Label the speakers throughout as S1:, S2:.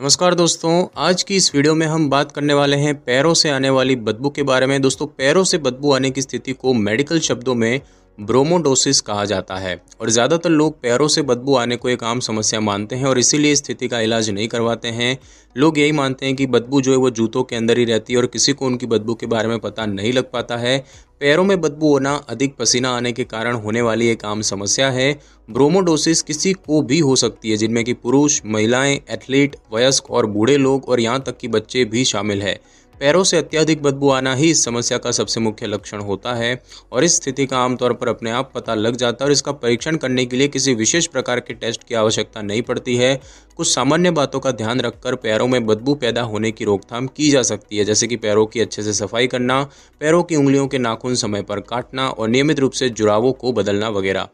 S1: नमस्कार दोस्तों आज की इस वीडियो में हम बात करने वाले हैं पैरों से आने वाली बदबू के बारे में दोस्तों पैरों से बदबू आने की स्थिति को मेडिकल शब्दों में ब्रोमोडोसिस कहा जाता है और ज़्यादातर लोग पैरों से बदबू आने को एक आम समस्या मानते हैं और इसीलिए स्थिति का इलाज नहीं करवाते हैं लोग यही मानते हैं कि बदबू जो है वो जूतों के अंदर ही रहती है और किसी को उनकी बदबू के बारे में पता नहीं लग पाता है पैरों में बदबू होना अधिक पसीना आने के कारण होने वाली एक आम समस्या है ब्रोमोडोसिस किसी को भी हो सकती है जिनमें कि पुरुष महिलाएं एथलीट वयस्क और बूढ़े लोग और यहाँ तक कि बच्चे भी शामिल है पैरों से अत्यधिक बदबू आना ही इस समस्या का सबसे मुख्य लक्षण होता है और इस स्थिति का आमतौर पर अपने आप पता लग जाता है और इसका परीक्षण करने के लिए किसी विशेष प्रकार के टेस्ट की आवश्यकता नहीं पड़ती है कुछ सामान्य बातों का ध्यान रखकर पैरों में बदबू पैदा होने की रोकथाम की जा सकती है जैसे कि पैरों की अच्छे से सफाई करना पैरों की उंगलियों के नाखून समय पर काटना और नियमित रूप से जुड़ावों को बदलना वगैरह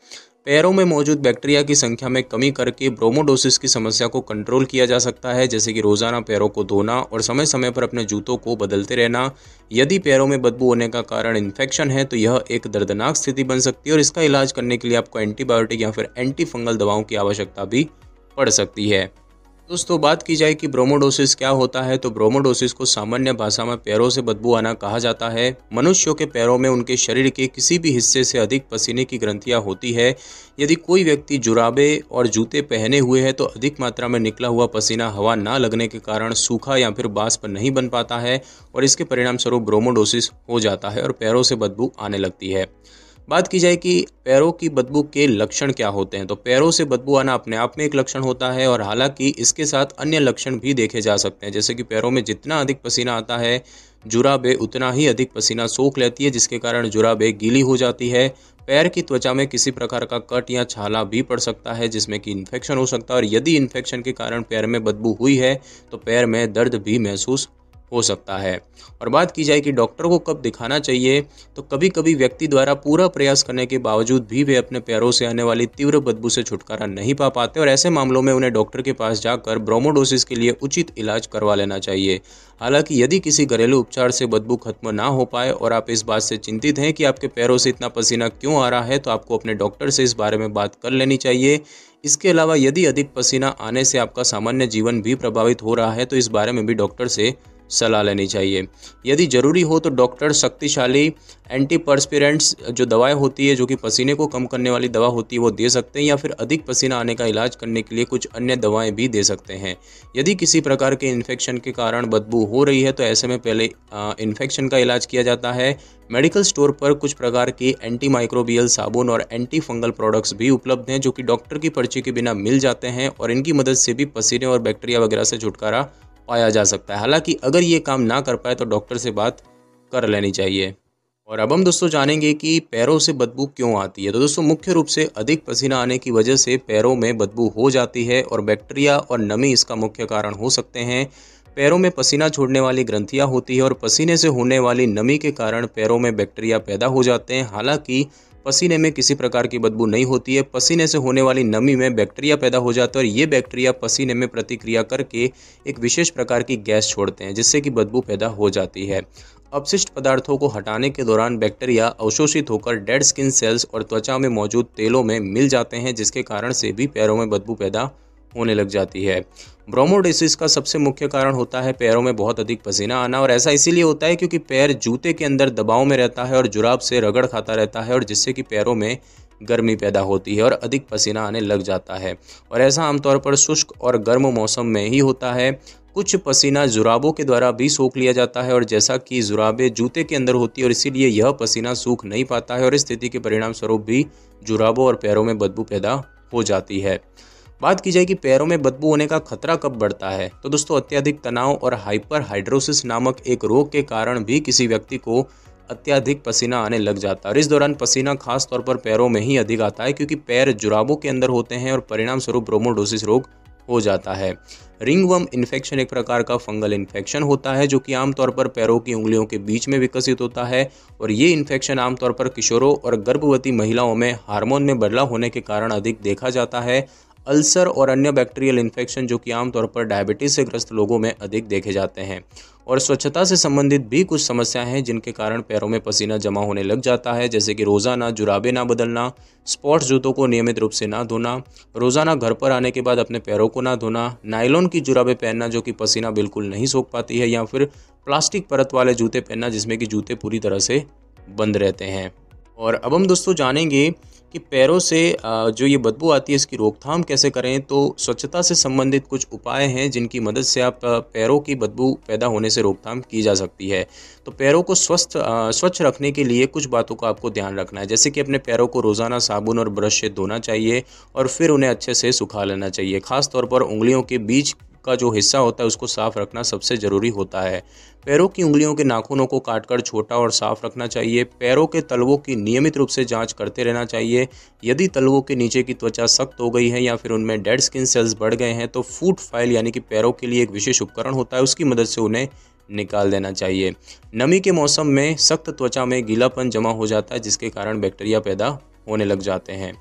S1: पैरों में मौजूद बैक्टीरिया की संख्या में कमी करके ब्रोमोडोसिस की समस्या को कंट्रोल किया जा सकता है जैसे कि रोज़ाना पैरों को धोना और समय समय पर अपने जूतों को बदलते रहना यदि पैरों में बदबू होने का कारण इन्फेक्शन है तो यह एक दर्दनाक स्थिति बन सकती है और इसका इलाज करने के लिए आपको एंटीबायोटिक या फिर एंटी फंगल दवाओं की आवश्यकता भी पड़ सकती है दोस्तों बात की जाए कि ब्रोमोडोसिस क्या होता है तो ब्रोमोडोसिस को सामान्य भाषा में पैरों से बदबू आना कहा जाता है मनुष्यों के पैरों में उनके शरीर के किसी भी हिस्से से अधिक पसीने की ग्रंथियां होती है यदि कोई व्यक्ति जुराबे और जूते पहने हुए है तो अधिक मात्रा में निकला हुआ पसीना हवा ना लगने के कारण सूखा या फिर बाष्प नहीं बन पाता है और इसके परिणामस्वरूप ब्रोमोडोसिस हो जाता है और पैरों से बदबू आने लगती है बात की जाए कि पैरों की बदबू के लक्षण क्या होते हैं तो पैरों से बदबू आना अपने आप में एक लक्षण होता है और हालांकि इसके साथ अन्य लक्षण भी देखे जा सकते हैं जैसे कि पैरों में जितना अधिक पसीना आता है जुराबे उतना ही अधिक पसीना सोख लेती है जिसके कारण जुराबे गीली हो जाती है पैर की त्वचा में किसी प्रकार का कट या छाला भी पड़ सकता है जिसमें कि इन्फेक्शन हो सकता है और यदि इन्फेक्शन के कारण पैर में बदबू हुई है तो पैर में दर्द भी महसूस हो सकता है और बात की जाए कि डॉक्टर को कब दिखाना चाहिए तो कभी कभी व्यक्ति द्वारा पूरा प्रयास करने के बावजूद भी वे अपने पैरों से आने वाली तीव्र बदबू से छुटकारा नहीं पा पाते और ऐसे मामलों में उन्हें डॉक्टर के पास जाकर ब्रोमोडोसिस के लिए उचित इलाज करवा लेना चाहिए हालांकि यदि किसी घरेलू उपचार से बदबू खत्म ना हो पाए और आप इस बात से चिंतित हैं कि आपके पैरों से इतना पसीना क्यों आ रहा है तो आपको अपने डॉक्टर से इस बारे में बात कर लेनी चाहिए इसके अलावा यदि अधिक पसीना आने से आपका सामान्य जीवन भी प्रभावित हो रहा है तो इस बारे में भी डॉक्टर से सलाह लेनी चाहिए यदि ज़रूरी हो तो डॉक्टर शक्तिशाली एंटीपर्सपिरेंट्स जो दवाएं होती है जो कि पसीने को कम करने वाली दवा होती है वो दे सकते हैं या फिर अधिक पसीना आने का इलाज करने के लिए कुछ अन्य दवाएं भी दे सकते हैं यदि किसी प्रकार के इन्फेक्शन के कारण बदबू हो रही है तो ऐसे में पहले इन्फेक्शन का इलाज किया जाता है मेडिकल स्टोर पर कुछ प्रकार के एंटी माइक्रोबियल साबुन और एंटी फंगल प्रोडक्ट्स भी उपलब्ध हैं जो कि डॉक्टर की पर्ची के बिना मिल जाते हैं और इनकी मदद से भी पसीने और बैक्टीरिया वगैरह से छुटकारा पाया जा सकता है हालांकि अगर ये काम ना कर पाए तो डॉक्टर से बात कर लेनी चाहिए और अब हम दोस्तों जानेंगे कि पैरों से बदबू क्यों आती है तो दोस्तों मुख्य रूप से अधिक पसीना आने की वजह से पैरों में बदबू हो जाती है और बैक्टीरिया और नमी इसका मुख्य कारण हो सकते हैं पैरों में पसीना छोड़ने वाली ग्रंथियां होती है और पसीने से होने वाली नमी के कारण पैरों में बैक्टीरिया पैदा हो जाते हैं हालांकि पसीने में किसी प्रकार की बदबू नहीं होती है पसीने से होने वाली नमी में बैक्टीरिया पैदा हो जाता है और ये बैक्टीरिया पसीने में प्रतिक्रिया करके एक विशेष प्रकार की गैस छोड़ते हैं जिससे कि बदबू पैदा हो जाती है अपशिष्ट पदार्थों को हटाने के दौरान बैक्टीरिया अवशोषित होकर डेड स्किन सेल्स और त्वचा में मौजूद तेलों में मिल जाते हैं जिसके कारण से भी पैरों में बदबू पैदा होने लग जाती है ब्रोमोडेसिस का सबसे मुख्य कारण होता है पैरों में बहुत अधिक पसीना आना और ऐसा इसीलिए होता है क्योंकि पैर जूते के अंदर दबाव में रहता है और जुराब से रगड़ खाता रहता है और जिससे कि पैरों में गर्मी पैदा होती है और अधिक पसीना आने लग जाता है और ऐसा आमतौर पर शुष्क और गर्म मौसम में ही होता है कुछ पसीना जुराबों के द्वारा भी सूख लिया जाता है और जैसा कि जुराबें जूते के अंदर होती है और इसीलिए यह पसीना सूख नहीं पाता है और इस स्थिति के परिणाम स्वरूप भी जुराबों और पैरों में बदबू पैदा हो जाती है बात की जाए कि पैरों में बदबू होने का खतरा कब बढ़ता है तो दोस्तों अत्यधिक तनाव और हाइपर हाइड्रोसिस नामक एक रोग के कारण भी किसी व्यक्ति को अत्याधिक पसीना आने लग जाता है और इस दौरान पसीना खास तौर पर पैरों में ही अधिक आता है क्योंकि पैर जुराबों के अंदर होते हैं और परिणाम स्वरूप रोमोडोसिस रोग हो जाता है रिंगवम इन्फेक्शन एक प्रकार का फंगल इन्फेक्शन होता है जो कि आमतौर पर पैरों की उंगलियों के बीच में विकसित होता है और ये इन्फेक्शन आमतौर पर किशोरों और गर्भवती महिलाओं में हार्मोन में बदलाव होने के कारण अधिक देखा जाता है अल्सर और अन्य बैक्टीरियल इन्फेक्शन जो कि आमतौर पर डायबिटीज़ से ग्रस्त लोगों में अधिक देखे जाते हैं और स्वच्छता से संबंधित भी कुछ समस्याएं हैं जिनके कारण पैरों में पसीना जमा होने लग जाता है जैसे कि रोज़ाना जुराबे ना बदलना स्पोर्ट्स जूतों को नियमित रूप से ना धोना रोज़ाना घर पर आने के बाद अपने पैरों को ना धोना नायलॉन की जुराबे पहनना जो कि पसीना बिल्कुल नहीं सोख पाती है या फिर प्लास्टिक परत वाले जूते पहनना जिसमें कि जूते पूरी तरह से बंद रहते हैं और अब हम दोस्तों जानेंगे कि पैरों से जो ये बदबू आती है इसकी रोकथाम कैसे करें तो स्वच्छता से संबंधित कुछ उपाय हैं जिनकी मदद से आप पैरों की बदबू पैदा होने से रोकथाम की जा सकती है तो पैरों को स्वस्थ स्वच्छ रखने के लिए कुछ बातों का आपको ध्यान रखना है जैसे कि अपने पैरों को रोज़ाना साबुन और ब्रश से धोना चाहिए और फिर उन्हें अच्छे से सुखा लेना चाहिए खासतौर पर उंगलियों के बीच का जो हिस्सा होता है उसको साफ रखना सबसे ज़रूरी होता है पैरों की उंगलियों के नाखूनों को काटकर छोटा और साफ रखना चाहिए पैरों के तलवों की नियमित रूप से जांच करते रहना चाहिए यदि तलवों के नीचे की त्वचा सख्त हो गई है या फिर उनमें डेड स्किन सेल्स बढ़ गए हैं तो फूट फाइल यानी कि पैरों के लिए एक विशेष उपकरण होता है उसकी मदद से उन्हें निकाल देना चाहिए नमी के मौसम में सख्त त्वचा में गीलापन जमा हो जाता है जिसके कारण बैक्टीरिया पैदा होने लग जाते हैं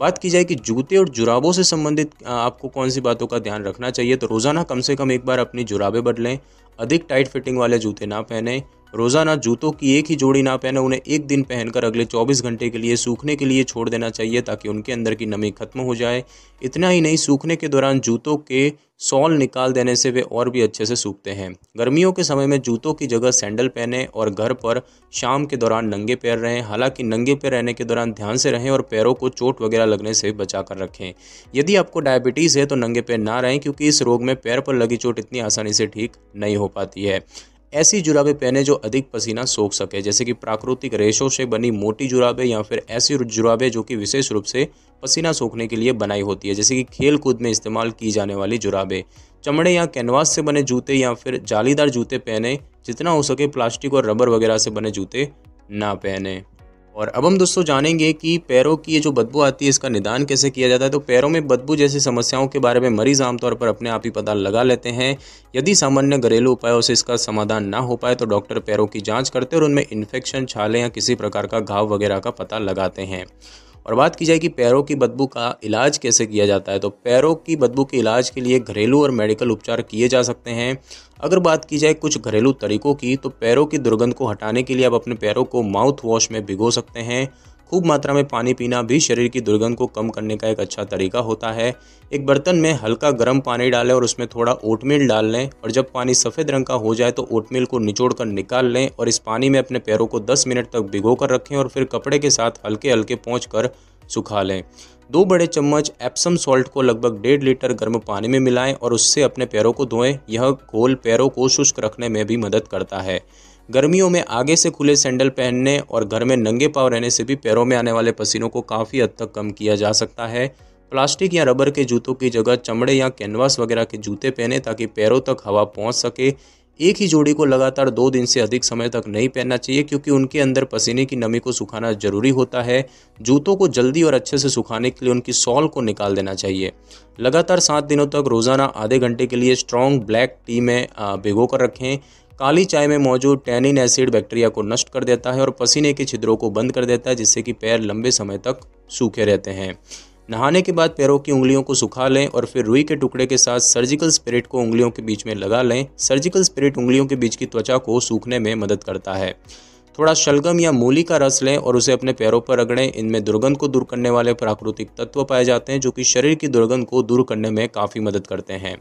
S1: बात की जाए कि जूते और जुराबों से संबंधित आपको कौन सी बातों का ध्यान रखना चाहिए तो रोज़ाना कम से कम एक बार अपनी जुराबें बदलें अधिक टाइट फिटिंग वाले जूते ना पहनें रोज़ाना जूतों की एक ही जोड़ी ना पहने उन्हें एक दिन पहनकर अगले 24 घंटे के लिए सूखने के लिए छोड़ देना चाहिए ताकि उनके अंदर की नमी खत्म हो जाए इतना ही नहीं सूखने के दौरान जूतों के सॉल निकाल देने से वे और भी अच्छे से सूखते हैं गर्मियों के समय में जूतों की जगह सैंडल पहने और घर पर शाम के दौरान नंगे पैर रहें हालांकि नंगे पैर रहने के दौरान ध्यान से रहें और पैरों को चोट वगैरह लगने से बचा कर रखें यदि आपको डायबिटीज़ है तो नंगे पैर ना रहें क्योंकि इस रोग में पैर पर लगी चोट इतनी आसानी से ठीक नहीं हो पाती है ऐसी जुराबें पहने जो अधिक पसीना सोख सके जैसे कि प्राकृतिक रेशों से बनी मोटी जुराबें या फिर ऐसी जुराबें जो कि विशेष रूप से पसीना सोखने के लिए बनाई होती है जैसे कि खेल कूद में इस्तेमाल की जाने वाली जुराबें चमड़े या कैनवास से बने जूते या फिर जालीदार जूते पहने जितना हो सके प्लास्टिक और रबर वगैरह से बने जूते ना पहने और अब हम दोस्तों जानेंगे कि पैरों की ये जो बदबू आती है इसका निदान कैसे किया जाता है तो पैरों में बदबू जैसी समस्याओं के बारे में मरीज आमतौर पर अपने आप ही पता लगा लेते हैं यदि सामान्य घरेलू उपायों से इसका समाधान ना हो पाए तो डॉक्टर पैरों की जाँच करते और उनमें इन्फेक्शन छाले या किसी प्रकार का घाव वगैरह का पता लगाते हैं और बात की जाए कि पैरों की बदबू का इलाज कैसे किया जाता है तो पैरों की बदबू के इलाज के लिए घरेलू और मेडिकल उपचार किए जा सकते हैं अगर बात की जाए कुछ घरेलू तरीकों की तो पैरों की दुर्गंध को हटाने के लिए आप अपने पैरों को माउथ वॉश में भिगो सकते हैं खूब मात्रा में पानी पीना भी शरीर की दुर्गंध को कम करने का एक अच्छा तरीका होता है एक बर्तन में हल्का गर्म पानी डालें और उसमें थोड़ा ओटमील डाल लें और जब पानी सफ़ेद रंग का हो जाए तो ओटमील को निचोड़ कर निकाल लें और इस पानी में अपने पैरों को 10 मिनट तक भिगो कर रखें और फिर कपड़े के साथ हल्के हल्के पहुँच कर सुखा लें दो बड़े चम्मच एप्सम सॉल्ट को लगभग डेढ़ लीटर गर्म पानी में मिलाएं और उससे अपने पैरों को धोएं यह घोल पैरों को शुष्क रखने में भी मदद करता है गर्मियों में आगे से खुले सैंडल पहनने और घर में नंगे पाव रहने से भी पैरों में आने वाले पसीनों को काफ़ी हद तक कम किया जा सकता है प्लास्टिक या रबर के जूतों की जगह चमड़े या कैनवास वगैरह के जूते पहने ताकि पैरों तक हवा पहुंच सके एक ही जोड़ी को लगातार दो दिन से अधिक समय तक नहीं पहनना चाहिए क्योंकि उनके अंदर पसीने की नमी को सुखाना जरूरी होता है जूतों को जल्दी और अच्छे से सुखाने के लिए उनकी सॉल को निकाल देना चाहिए लगातार सात दिनों तक रोज़ाना आधे घंटे के लिए स्ट्रॉन्ग ब्लैक टी में भिगो कर रखें काली चाय में मौजूद टैनिन एसिड बैक्टीरिया को नष्ट कर देता है और पसीने के छिद्रों को बंद कर देता है जिससे कि पैर लंबे समय तक सूखे रहते हैं नहाने के बाद पैरों की उंगलियों को सुखा लें और फिर रुई के टुकड़े के साथ सर्जिकल स्पिरिट को उंगलियों के बीच में लगा लें सर्जिकल स्पिरिट उंगलियों के बीच की त्वचा को सूखने में मदद करता है थोड़ा शलगम या मूली का रस लें और उसे अपने पैरों पर रगड़ें इनमें दुर्गंध को दूर करने वाले प्राकृतिक तत्व पाए जाते हैं जो कि शरीर की दुर्गंध को दूर करने में काफ़ी मदद करते हैं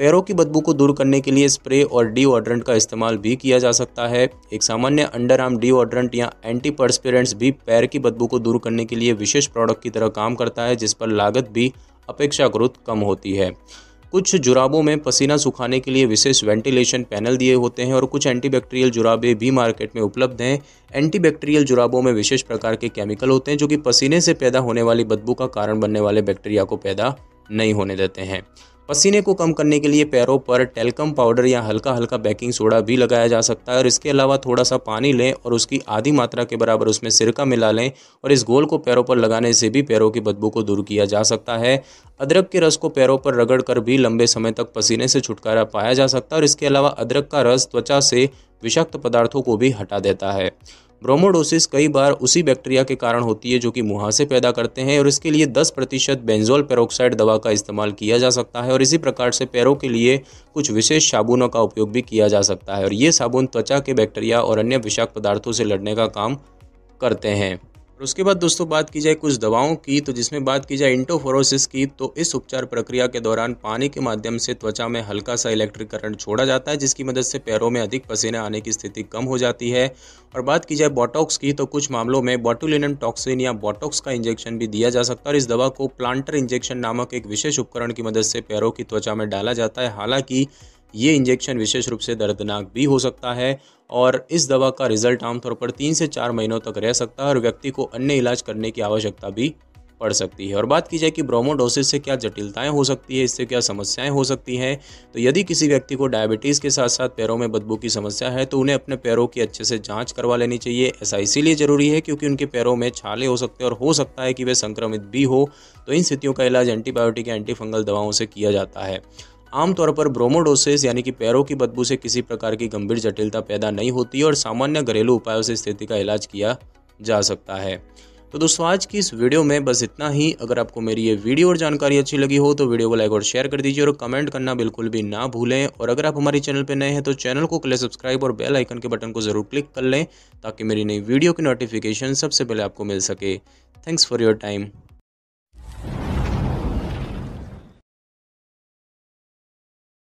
S1: पैरों की बदबू को दूर करने के लिए स्प्रे और डिओड्रेंट का इस्तेमाल भी किया जा सकता है एक सामान्य अंडर आर्म डिओड्रेंट या एंटी परस्पिरेंट्स भी पैर की बदबू को दूर करने के लिए विशेष प्रोडक्ट की तरह काम करता है जिस पर लागत भी अपेक्षाकृत कम होती है कुछ जुराबों में पसीना सुखाने के लिए विशेष वेंटिलेशन पैनल दिए होते हैं और कुछ एंटीबैक्टीरियल जुराबे भी मार्केट में उपलब्ध हैं एंटीबैक्टीरियल जुराबों में विशेष प्रकार के केमिकल होते हैं जो कि पसीने से पैदा होने वाली बदबू का कारण बनने वाले बैक्टीरिया को पैदा नहीं होने देते हैं पसीने को कम करने के लिए पैरों पर टेलकम पाउडर या हल्का हल्का बेकिंग सोडा भी लगाया जा सकता है और इसके अलावा थोड़ा सा पानी लें और उसकी आधी मात्रा के बराबर उसमें सिरका मिला लें और इस गोल को पैरों पर लगाने से भी पैरों की बदबू को दूर किया जा सकता है अदरक के रस को पैरों पर रगड़ कर भी लंबे समय तक पसीने से छुटकारा पाया जा सकता है और इसके अलावा अदरक का रस त्वचा से विषाक्त पदार्थों को भी हटा देता है ब्रोमोडोसिस कई बार उसी बैक्टीरिया के कारण होती है जो कि मुहासे पैदा करते हैं और इसके लिए 10 प्रतिशत बेंजोल पेरोक्साइड दवा का इस्तेमाल किया जा सकता है और इसी प्रकार से पैरों के लिए कुछ विशेष साबुनों का उपयोग भी किया जा सकता है और ये साबुन त्वचा के बैक्टीरिया और अन्य विषाक्त पदार्थों से लड़ने का काम करते हैं और उसके बाद दोस्तों बात की जाए कुछ दवाओं की तो जिसमें बात की जाए इंटोफोरोसिस की तो इस उपचार प्रक्रिया के दौरान पानी के माध्यम से त्वचा में हल्का सा इलेक्ट्रिक करंट छोड़ा जाता है जिसकी मदद से पैरों में अधिक पसीने आने की स्थिति कम हो जाती है और बात की जाए बोटॉक्स की तो कुछ मामलों में बोटुलिनम टॉक्सिन या बोटॉक्स का इंजेक्शन भी दिया जा सकता है और इस दवा को प्लांटर इंजेक्शन नामक एक विशेष उपकरण की मदद से पैरों की त्वचा में डाला जाता है हालांकि ये इंजेक्शन विशेष रूप से दर्दनाक भी हो सकता है और इस दवा का रिजल्ट आमतौर पर तीन से चार महीनों तक रह सकता है और व्यक्ति को अन्य इलाज करने की आवश्यकता भी पड़ सकती है और बात की जाए कि ब्रोमोडोसिस से क्या जटिलताएं हो सकती है इससे क्या समस्याएं हो सकती हैं तो यदि किसी व्यक्ति को डायबिटीज़ के साथ साथ पैरों में बदबू की समस्या है तो उन्हें अपने पैरों की अच्छे से जांच करवा लेनी चाहिए ऐसा इसीलिए ज़रूरी है क्योंकि उनके पैरों में छाले हो सकते हैं और हो सकता है कि वे संक्रमित भी हो तो इन स्थितियों का इलाज एंटीबायोटिक या एंटीफंगल दवाओं से किया जाता है आमतौर पर ब्रोमोडोसिस यानी कि पैरों की बदबू से किसी प्रकार की गंभीर जटिलता पैदा नहीं होती और सामान्य घरेलू उपायों से स्थिति का इलाज किया जा सकता है तो दोस्तों आज की इस वीडियो में बस इतना ही अगर आपको मेरी ये वीडियो और जानकारी अच्छी लगी हो तो वीडियो को लाइक और शेयर कर दीजिए और कमेंट करना बिल्कुल भी ना भूलें और अगर आप हमारे चैनल पर नए हैं तो चैनल को कले सब्सक्राइब और बेल आइकन के बटन को ज़रूर क्लिक कर लें ताकि मेरी नई वीडियो की नोटिफिकेशन सबसे पहले आपको मिल सके थैंक्स फॉर योर टाइम